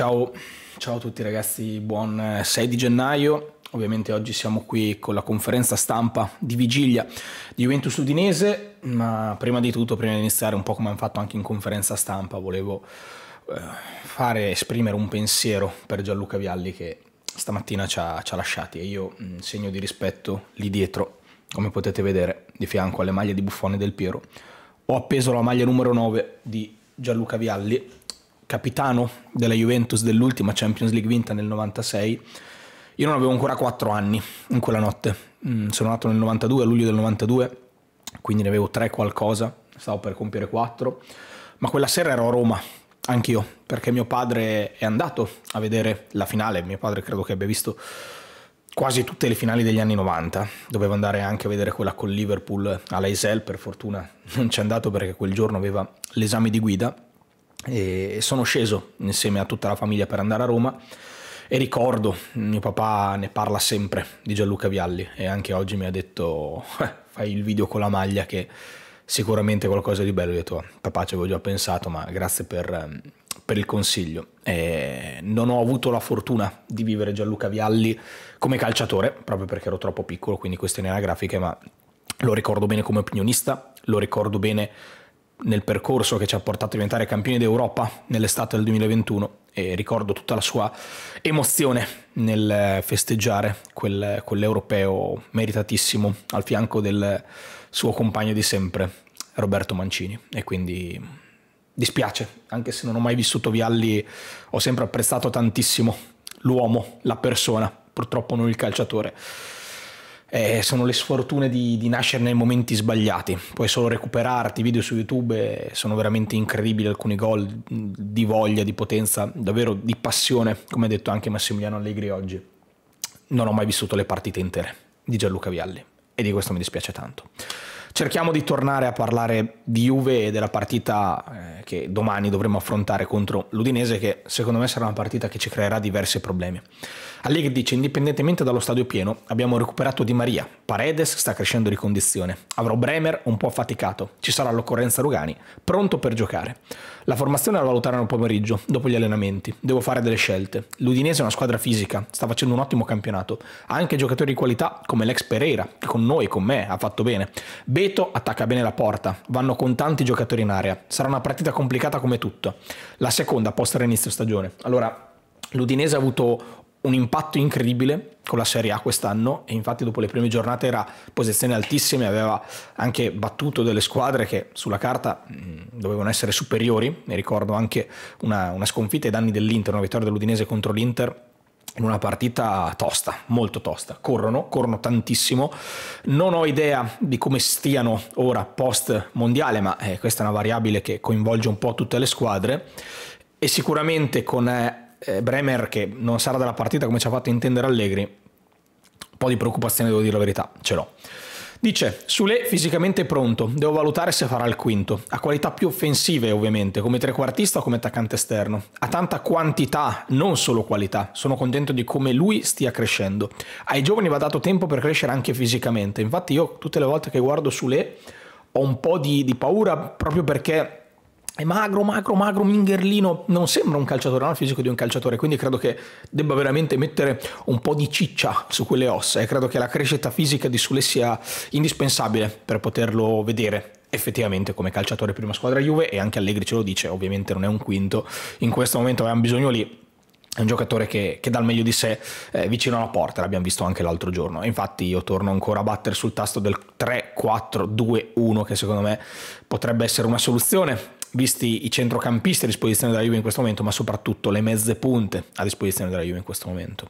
Ciao, ciao a tutti ragazzi, buon 6 eh, di gennaio. Ovviamente oggi siamo qui con la conferenza stampa di vigilia di Juventus Udinese, ma prima di tutto, prima di iniziare, un po' come hanno fatto anche in conferenza stampa, volevo eh, fare esprimere un pensiero per Gianluca Vialli che stamattina ci ha, ci ha lasciati e io in mm, segno di rispetto lì dietro, come potete vedere, di fianco alle maglie di Buffone del Piero, ho appeso la maglia numero 9 di Gianluca Vialli capitano della Juventus dell'ultima Champions League vinta nel 96, io non avevo ancora 4 anni in quella notte. Mm, sono nato nel 92, a luglio del 92, quindi ne avevo 3 qualcosa, stavo per compiere 4. Ma quella sera ero a Roma, anch'io, perché mio padre è andato a vedere la finale. Mio padre credo che abbia visto quasi tutte le finali degli anni 90. Doveva andare anche a vedere quella con Liverpool alla Isel, per fortuna non ci è andato perché quel giorno aveva l'esame di guida e sono sceso insieme a tutta la famiglia per andare a Roma e ricordo, mio papà ne parla sempre di Gianluca Vialli e anche oggi mi ha detto eh, fai il video con la maglia che sicuramente qualcosa di bello. Io ho detto ah, papà ci avevo già pensato ma grazie per, ehm, per il consiglio. E non ho avuto la fortuna di vivere Gianluca Vialli come calciatore proprio perché ero troppo piccolo quindi queste ne erano grafiche ma lo ricordo bene come opinionista, lo ricordo bene nel percorso che ci ha portato a diventare campioni d'Europa nell'estate del 2021 e ricordo tutta la sua emozione nel eh, festeggiare quel, quell'europeo meritatissimo al fianco del suo compagno di sempre Roberto Mancini e quindi dispiace anche se non ho mai vissuto Vialli ho sempre apprezzato tantissimo l'uomo, la persona, purtroppo non il calciatore eh, sono le sfortune di, di, nascere nei momenti sbagliati. Puoi solo recuperarti, video su YouTube eh, sono veramente incredibili alcuni gol di voglia, di potenza, davvero di passione, come ha detto anche Massimiliano Allegri oggi. Non ho mai vissuto le partite intere di Gianluca Vialli e di questo mi dispiace tanto. Cerchiamo di tornare a parlare di Juve e della partita eh, che domani dovremo affrontare contro l'Udinese, che secondo me sarà una partita che ci creerà diversi problemi. Allegri dice, indipendentemente dallo stadio pieno, abbiamo recuperato Di Maria, Paredes sta crescendo di condizione, avrò Bremer un po' affaticato, ci sarà l'occorrenza Rugani, pronto per giocare. La formazione la valuteranno pomeriggio, dopo gli allenamenti, devo fare delle scelte. L'Udinese è una squadra fisica, sta facendo un ottimo campionato, ha anche giocatori di qualità come l'ex Pereira, che con noi, con me, ha fatto bene, bene Beto attacca bene la porta, vanno con tanti giocatori in area, sarà una partita complicata come tutto. La seconda post inizio stagione. Allora, l'Udinese ha avuto un impatto incredibile con la Serie A quest'anno e infatti dopo le prime giornate era posizioni altissime, aveva anche battuto delle squadre che sulla carta mh, mm, dovevano essere superiori, Mi ricordo anche una, una sconfitta ai danni dell'Inter, una vittoria dell'Udinese contro l'Inter in una partita tosta, molto tosta. Corrono, corrono tantissimo. Non ho idea di come stiano ora post mondiale, ma eh, questa è una variabile che coinvolge un po' tutte le squadre. E sicuramente con eh, eh Bremer, che non sarà dalla partita come ci ha fatto intendere Allegri, un po' di preoccupazione, devo dire la verità, ce l'ho. Dice, Sule fisicamente pronto, devo valutare se farà il quinto. Ha qualità più offensive ovviamente, come trequartista o come attaccante esterno. Ha tanta quantità, non solo qualità. Sono contento di come lui stia crescendo. Ai giovani va dato tempo per crescere anche fisicamente. Infatti io tutte le volte che guardo Sule ho un po' di, di paura proprio perché è magro, magro, magro, mingherlino, non sembra un calciatore, non ha il fisico di un calciatore, quindi credo che debba veramente mettere un po' di ciccia su quelle ossa e credo che la crescita fisica di Sule sia indispensabile per poterlo vedere effettivamente come calciatore prima squadra Juve e anche Allegri ce lo dice, ovviamente non è un quinto, in questo momento avevamo bisogno lì è un giocatore che, che, dà il meglio di sé eh, vicino alla porta, l'abbiamo visto anche l'altro giorno. Infatti io torno ancora a battere sul tasto del 3-4-2-1 che secondo me potrebbe essere una soluzione visti i centrocampisti a disposizione della Juve in questo momento, ma soprattutto le mezze punte a disposizione della Juve in questo momento.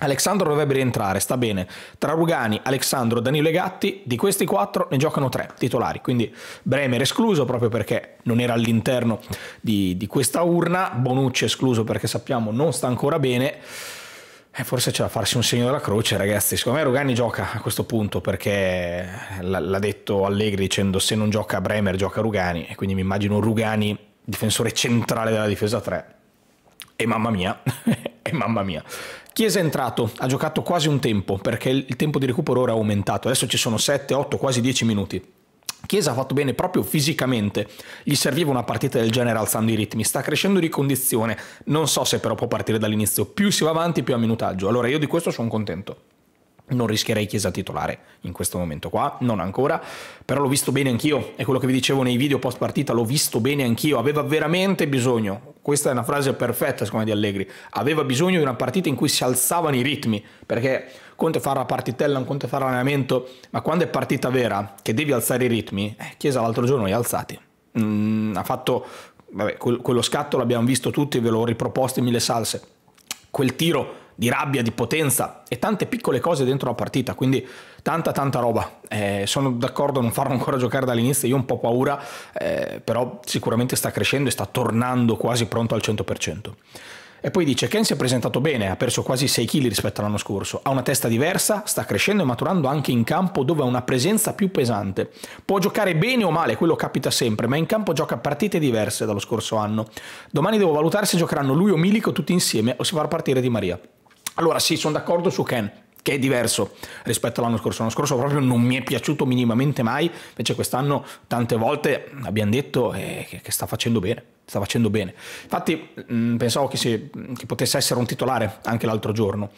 Alexandro dovrebbe rientrare, sta bene. Tra Rugani, Alexandro, Danilo e Gatti, di questi quattro ne giocano tre titolari, quindi Bremer escluso proprio perché non era all'interno di, di questa urna, Bonucci escluso perché sappiamo non sta ancora bene. Eh, forse c'è da farsi un segno della croce, ragazzi. Secondo me Rugani gioca a questo punto perché l'ha detto Allegri dicendo se non gioca Bremer gioca Rugani e quindi mi immagino Rugani difensore centrale della difesa 3. E mamma mia, e mamma mia. Chiesa è entrato, ha giocato quasi un tempo perché il tempo di recupero ora è aumentato, adesso ci sono 7, 8, quasi 10 minuti. Chiesa ha fatto bene proprio fisicamente, gli serviva una partita del genere alzando i ritmi, sta crescendo di condizione, non so se però può partire dall'inizio, più si va avanti più ha minutaggio, allora io di questo sono contento. Non rischierei Chiesa titolare in questo momento qua, non ancora, però l'ho visto bene anch'io, è quello che vi dicevo nei video post partita, l'ho visto bene anch'io, aveva veramente bisogno, questa è una frase perfetta secondo me di Allegri, aveva bisogno di una partita in cui si alzavano i ritmi, perché Conte fare la partitella, un Conte fare l'allenamento, ma quando è partita vera che devi alzare i ritmi, eh, Chiesa l'altro giorno li ha alzati, mm, ha fatto, vabbè, quello scatto l'abbiamo visto tutti, ve l'ho riproposto in mille salse, quel tiro di rabbia, di potenza e tante piccole cose dentro la partita, quindi tanta tanta roba. Eh, sono d'accordo a non farlo ancora giocare dall'inizio, io ho un po' paura, eh, però sicuramente sta crescendo e sta tornando quasi pronto al 100%. E poi dice, Ken si è presentato bene, ha perso quasi 6 kg rispetto all'anno scorso, ha una testa diversa, sta crescendo e maturando anche in campo dove ha una presenza più pesante. Può giocare bene o male, quello capita sempre, ma in campo gioca partite diverse dallo scorso anno. Domani devo valutare se giocheranno lui o Milico tutti insieme o si farà partire Di Maria. Allora sì, sono d'accordo su Ken, che è diverso rispetto all'anno scorso. L'anno scorso proprio non mi è piaciuto minimamente mai, invece quest'anno tante volte abbiamo detto eh, che, sta facendo bene, sta facendo bene. Infatti mh, pensavo che, si, che, potesse essere un titolare anche l'altro giorno.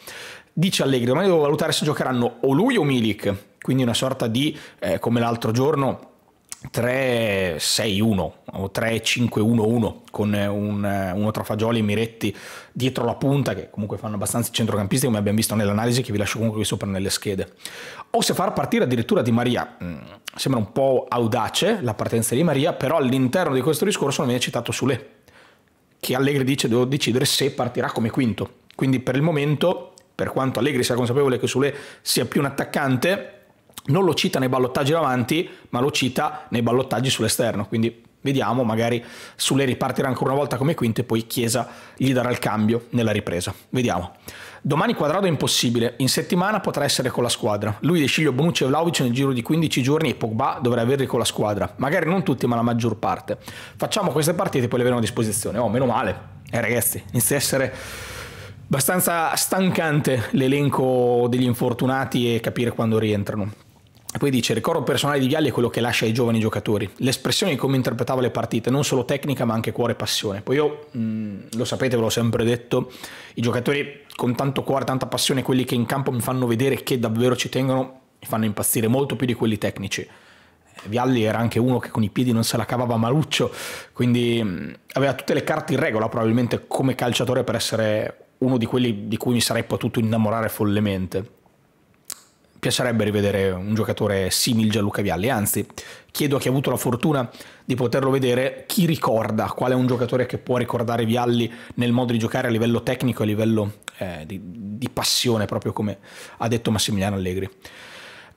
Dice Allegri, domani devo valutare se giocheranno o lui o Milik, quindi una sorta di, eh, come l'altro giorno, 3-6-1 o 3-5-1-1 con eh, un, eh, uno tra Fagioli e Miretti dietro la punta che comunque fanno abbastanza centrocampisti come abbiamo visto nell'analisi che vi lascio comunque qui sopra nelle schede o se far partire addirittura Di Maria mm, sembra un po' audace la partenza di Maria però all'interno di questo discorso non viene citato Sule che Allegri dice devo decidere se partirà come quinto quindi per il momento per quanto Allegri sia consapevole che Sule sia più un attaccante non lo cita nei ballottaggi davanti, ma lo cita nei ballottaggi sull'esterno. Quindi vediamo, magari Suleri ripartirà ancora una volta come quinto e poi Chiesa gli darà il cambio nella ripresa. Vediamo. Domani quadrado è impossibile, in settimana potrà essere con la squadra. Lui decide Bonucci e Vlaovic nel giro di 15 giorni e Pogba dovrà averli con la squadra. Magari non tutti, ma la maggior parte. Facciamo queste partite e poi le avremo a disposizione. Oh, meno male. Eh ragazzi, inizia a essere abbastanza stancante l'elenco degli infortunati e capire quando rientrano. Poi dice, il ricordo personale di Vialli è quello che lascia ai giovani giocatori, l'espressione di come interpretava le partite, non solo tecnica ma anche cuore e passione. Poi io, mh, lo sapete, ve l'ho sempre detto, i giocatori con tanto cuore, tanta passione, quelli che in campo mi fanno vedere che davvero ci tengono, mi fanno impazzire molto più di quelli tecnici. Eh, Vialli era anche uno che con i piedi non se la cavava maluccio, quindi mh, aveva tutte le carte in regola probabilmente come calciatore per essere uno di quelli di cui mi sarei potuto innamorare follemente piacerebbe rivedere un giocatore simile a Gianluca Vialli, anzi chiedo a chi ha avuto la fortuna di poterlo vedere chi ricorda, qual è un giocatore che può ricordare Vialli nel modo di giocare a livello tecnico, a livello eh, di, di passione, proprio come ha detto Massimiliano Allegri.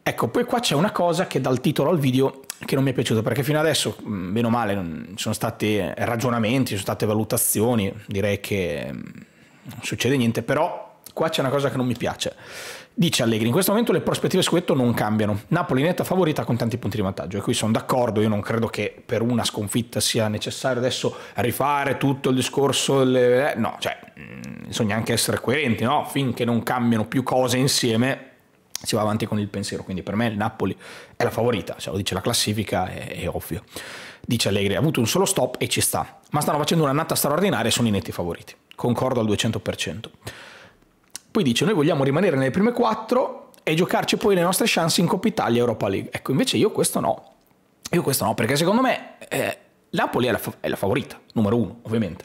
Ecco, poi qua c'è una cosa che dal titolo al video che non mi è piaciuta, perché fino adesso, mm, meno male, ci sono stati eh, ragionamenti, ci sono state valutazioni, direi che mm, non succede niente, però qua c'è una cosa che non mi piace Dice Allegri, in questo momento le prospettive scudetto non cambiano, Napoli netta favorita con tanti punti di vantaggio e qui sono d'accordo, io non credo che per una sconfitta sia necessario adesso rifare tutto il discorso, delle... Eh, no, cioè mm, bisogna anche essere coerenti, no? finché non cambiano più cose insieme si va avanti con il pensiero, quindi per me il Napoli è la favorita, cioè, lo dice la classifica, è, è ovvio. Dice Allegri, ha avuto un solo stop e ci sta, ma stanno facendo un'annata straordinaria e sono i netti favoriti, concordo al 200%. Poi dice noi vogliamo rimanere nelle prime quattro e giocarci poi le nostre chance in Coppa Italia e Europa League. Ecco, invece io questo no. Io questo no, perché secondo me eh, Napoli è la, è la favorita, numero uno, ovviamente.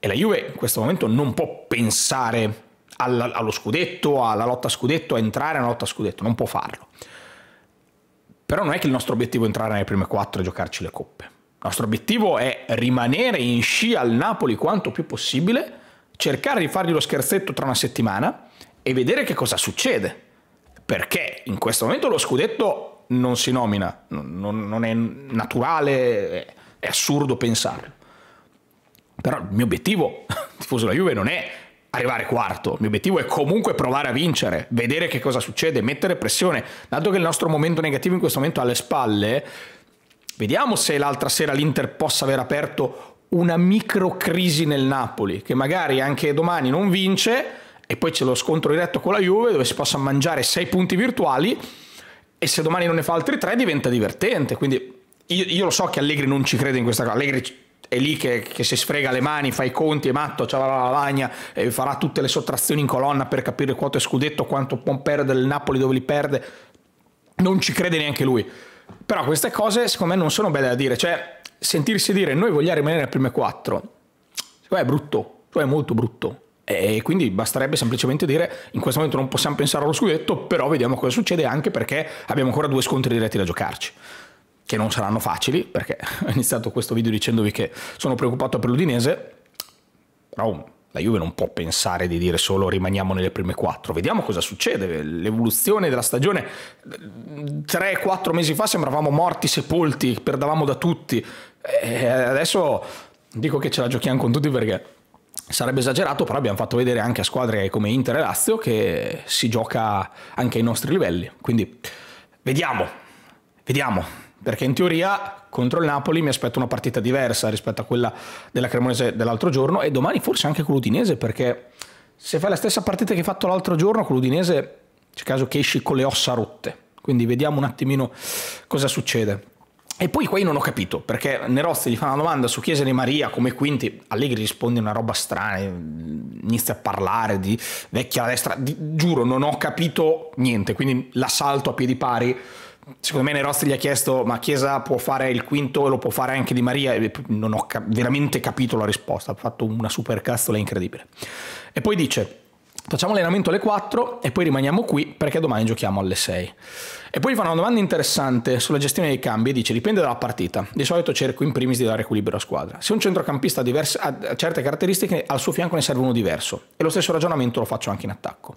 E la Juve in questo momento non può pensare allo scudetto, alla lotta scudetto, a entrare nella lotta scudetto, non può farlo. Però non è che il nostro obiettivo è entrare nelle prime quattro e giocarci le coppe. Il nostro obiettivo è rimanere in scia al Napoli quanto più possibile cercare di fargli lo scherzetto tra una settimana e vedere che cosa succede. Perché in questo momento lo scudetto non si nomina, non, non è naturale, è assurdo pensarlo. Però il mio obiettivo, tifoso della Juve, non è arrivare quarto. Il mio obiettivo è comunque provare a vincere, vedere che cosa succede, mettere pressione. Dato che il nostro momento negativo in questo momento è alle spalle, vediamo se l'altra sera l'Inter possa aver aperto una microcrisi nel Napoli, che magari anche domani non vince, e poi c'è lo scontro diretto con la Juve dove si possa mangiare 6 punti virtuali, e se domani non ne fa altri 3 diventa divertente. Quindi io, io, lo so che Allegri non ci crede in questa cosa, Allegri è lì che, che si sfrega le mani, fa i conti, è matto, c'ha la lavagna, e farà tutte le sottrazioni in colonna per capire quanto è scudetto, quanto può perdere il Napoli, dove li perde, non ci crede neanche lui. Però queste cose secondo me non sono belle da dire, cioè sentirsi dire noi vogliamo rimanere alle prime 4 è brutto, è molto brutto. E quindi basterebbe semplicemente dire in questo momento non possiamo pensare allo scudetto, però vediamo cosa succede anche perché abbiamo ancora due scontri diretti da giocarci che non saranno facili, perché ho iniziato questo video dicendovi che sono preoccupato per l'Udinese, però la Juve non può pensare di dire solo rimaniamo nelle prime quattro. Vediamo cosa succede. L'evoluzione della stagione. 3-4 mesi fa sembravamo morti, sepolti, perdavamo da tutti. E adesso dico che ce la giochiamo con tutti perché sarebbe esagerato, però abbiamo fatto vedere anche a squadre come Inter e Lazio che si gioca anche ai nostri livelli. Quindi vediamo, vediamo perché in teoria contro il Napoli mi aspetto una partita diversa rispetto a quella della Cremonese dell'altro giorno e domani forse anche con l'Udinese perché se fai la stessa partita che hai fatto l'altro giorno con l'Udinese c'è caso che esci con le ossa rotte quindi vediamo un attimino cosa succede e poi qua io non ho capito perché Nerozzi gli fa una domanda su Chiesa di Maria come quinti Allegri risponde una roba strana inizia a parlare di vecchia destra di, giuro non ho capito niente quindi l'assalto a piedi pari secondo me Nerozzi gli ha chiesto ma Chiesa può fare il quinto e lo può fare anche Di Maria e non ho cap- veramente capito la risposta, ha fatto una super cazzola incredibile. E poi dice Facciamo allenamento alle 4 e poi rimaniamo qui perché domani giochiamo alle 6. E poi gli fanno una domanda interessante sulla gestione dei cambi e dice dipende dalla partita. Di solito cerco in primis di dare equilibrio a squadra. Se un centrocampista ha, diverse, ha certe caratteristiche, al suo fianco ne serve uno diverso. E lo stesso ragionamento lo faccio anche in attacco.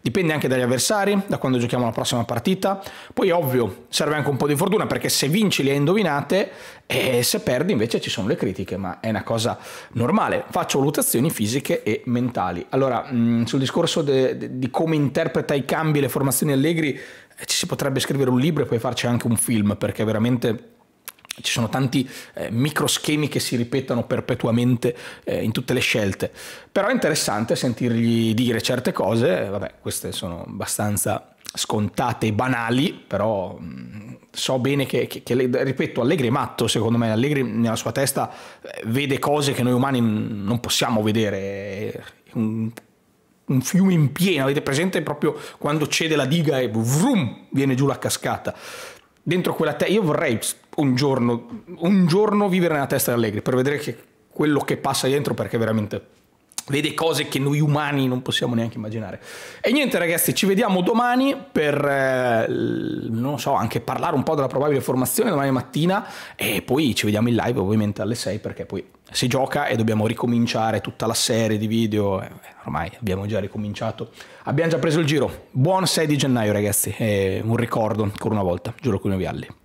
Dipende anche dagli avversari, da quando giochiamo la prossima partita. Poi ovvio serve anche un po' di fortuna perché se vinci le indovinate e se perdi invece ci sono le critiche, ma è una cosa normale. Faccio valutazioni fisiche e mentali. Allora, mh, sul discorso de, de, di come interpreta i cambi e le formazioni Allegri, eh, ci si potrebbe scrivere un libro e poi farci anche un film, perché veramente ci sono tanti eh, microschemi che si ripetono perpetuamente eh, in tutte le scelte. Però è interessante sentirgli dire certe cose, eh, vabbè, queste sono abbastanza scontate e banali, però mm, so bene che, che, che, ripeto, Allegri è matto, secondo me, Allegri nella sua testa eh, vede cose che noi umani non possiamo vedere, un un fiume in piena, avete presente proprio quando cede la diga e vroom, viene giù la cascata. Dentro quella testa, io vorrei un giorno, un giorno vivere nella testa di Allegri per vedere che quello che passa dentro perché veramente vede cose che noi umani non possiamo neanche immaginare. E niente ragazzi, ci vediamo domani per, eh, non so, anche parlare un po' della probabile formazione domani mattina e poi ci vediamo in live ovviamente alle 6 perché poi si gioca e dobbiamo ricominciare tutta la serie di video, eh, ormai abbiamo già ricominciato, abbiamo già preso il giro. Buon 6 di gennaio ragazzi, e un ricordo ancora una volta, giuro con i vialli.